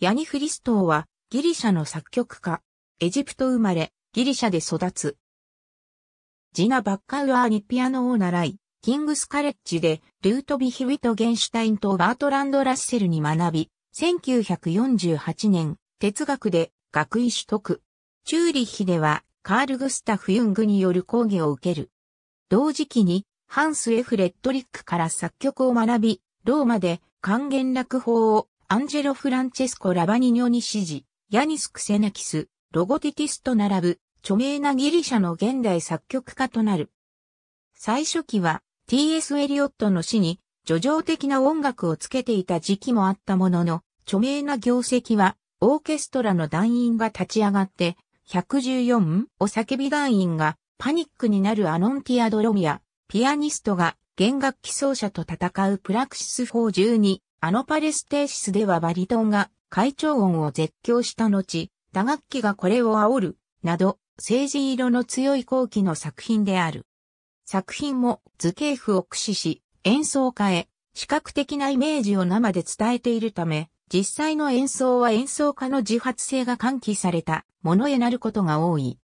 ヤニフリストーはギリシャの作曲家、エジプト生まれ、ギリシャで育つ。ジナ・バッカウアーにピアノを習い、キングスカレッジでルートビヒ・ウィト・ゲンシュタインとバートランド・ラッセルに学び、1948年、哲学で学位取得。チューリッヒではカール・グスタフ・ユングによる講義を受ける。同時期にハンス・エフレットリックから作曲を学び、ローマで還元楽法をアンジェロ・フランチェスコ・ラバニニョにシジ、ヤニス・クセナキス、ロゴティティスと並ぶ、著名なギリシャの現代作曲家となる。最初期は T.S. エリオットの死に、叙情的な音楽をつけていた時期もあったものの、著名な業績は、オーケストラの団員が立ち上がって、114を叫び団員がパニックになるアノンティアドロミア、ピアニストが弦楽器奏者と戦うプラクシス412、アノパレステーシスではバリトンが会長音を絶叫した後、打楽器がこれを煽る、など、政治色の強い後期の作品である。作品も図形譜を駆使し、演奏家へ、視覚的なイメージを生で伝えているため、実際の演奏は演奏家の自発性が喚起されたものへなることが多い。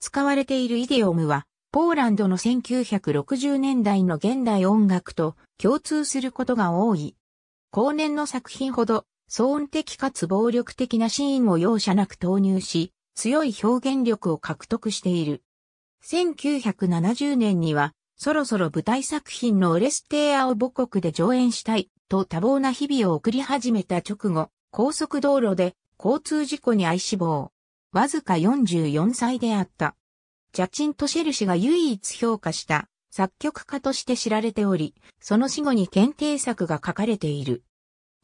使われているイディオムは、ポーランドの1960年代の現代音楽と共通することが多い。後年の作品ほど、騒音的かつ暴力的なシーンを容赦なく投入し、強い表現力を獲得している。1970年には、そろそろ舞台作品のオレステーアを母国で上演したいと多忙な日々を送り始めた直後、高速道路で交通事故に遭い死亡。わずか44歳であった。ジャチント・シェル氏が唯一評価した作曲家として知られており、その死後に検定作が書かれている。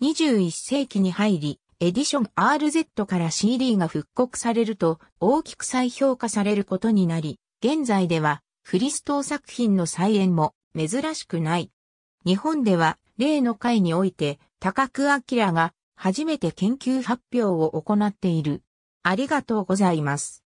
21世紀に入り、エディション RZ から CD が復刻されると大きく再評価されることになり、現在ではフリストー作品の再演も珍しくない。日本では例の回において高久明が初めて研究発表を行っている。ありがとうございます。